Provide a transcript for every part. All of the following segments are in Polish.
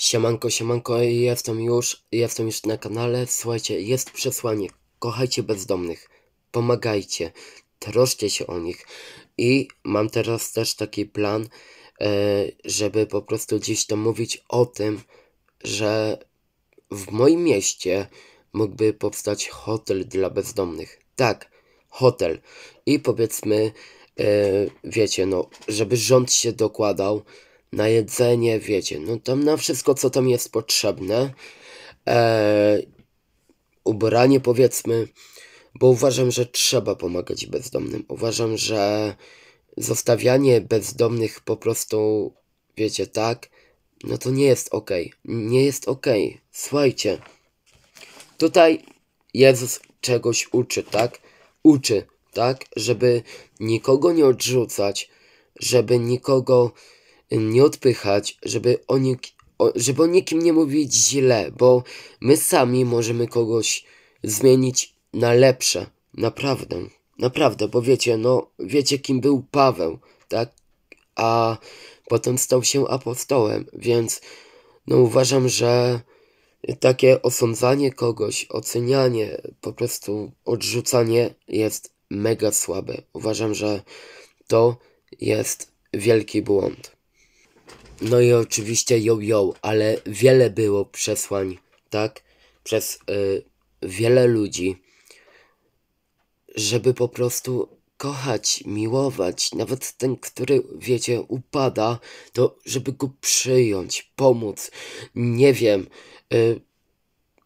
Siemanko, siemanko, jestem już, jestem już na kanale. Słuchajcie, jest przesłanie. Kochajcie bezdomnych, pomagajcie, troszcie się o nich. I mam teraz też taki plan, e, żeby po prostu dziś to mówić o tym, że w moim mieście mógłby powstać hotel dla bezdomnych. Tak, hotel. I powiedzmy, e, wiecie, no, żeby rząd się dokładał, na jedzenie, wiecie, no tam na wszystko, co tam jest potrzebne. E, ubranie powiedzmy, bo uważam, że trzeba pomagać bezdomnym. Uważam, że zostawianie bezdomnych po prostu, wiecie, tak, no to nie jest ok. Nie jest ok. Słuchajcie, tutaj Jezus czegoś uczy, tak? Uczy, tak? Żeby nikogo nie odrzucać, żeby nikogo nie odpychać, żeby o, nik o, żeby o nikim nie mówić źle, bo my sami możemy kogoś zmienić na lepsze. Naprawdę, naprawdę, bo wiecie, no, wiecie kim był Paweł, tak? A potem stał się apostołem, więc no uważam, że takie osądzanie kogoś, ocenianie, po prostu odrzucanie jest mega słabe. Uważam, że to jest wielki błąd. No i oczywiście yo-yo, ale wiele było przesłań, tak? Przez y, wiele ludzi, żeby po prostu kochać, miłować, nawet ten, który, wiecie, upada, to żeby go przyjąć, pomóc, nie wiem, y,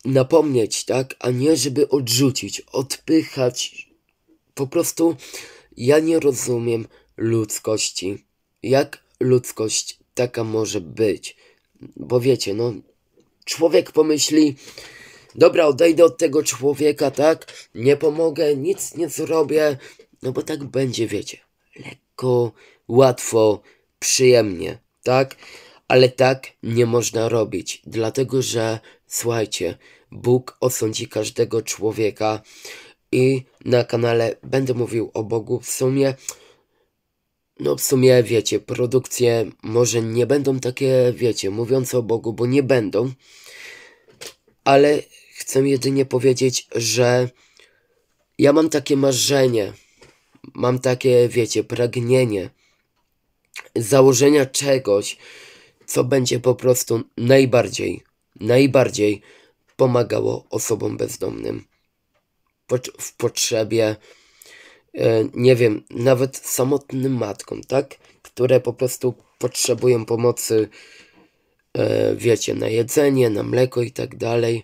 napomnieć, tak? A nie żeby odrzucić, odpychać. Po prostu ja nie rozumiem ludzkości. Jak ludzkość taka może być. Bo wiecie, no, człowiek pomyśli, dobra, odejdę od tego człowieka, tak? Nie pomogę, nic nie zrobię, no bo tak będzie, wiecie, lekko, łatwo, przyjemnie, tak? Ale tak nie można robić, dlatego że, słuchajcie, Bóg osądzi każdego człowieka i na kanale będę mówił o Bogu. W sumie no w sumie, wiecie, produkcje może nie będą takie, wiecie, mówiące o Bogu, bo nie będą. Ale chcę jedynie powiedzieć, że ja mam takie marzenie, mam takie, wiecie, pragnienie założenia czegoś, co będzie po prostu najbardziej, najbardziej pomagało osobom bezdomnym w potrzebie E, nie wiem, nawet samotnym matkom, tak? Które po prostu potrzebują pomocy, e, wiecie, na jedzenie, na mleko i tak dalej.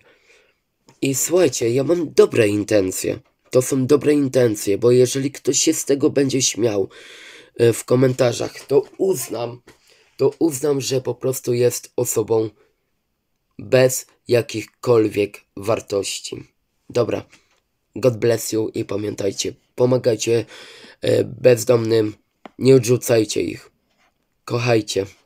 I słuchajcie, ja mam dobre intencje. To są dobre intencje, bo jeżeli ktoś się z tego będzie śmiał e, w komentarzach, to uznam, to uznam, że po prostu jest osobą bez jakichkolwiek wartości. Dobra, God bless you i pamiętajcie, pomagajcie e, bezdomnym, nie odrzucajcie ich, kochajcie.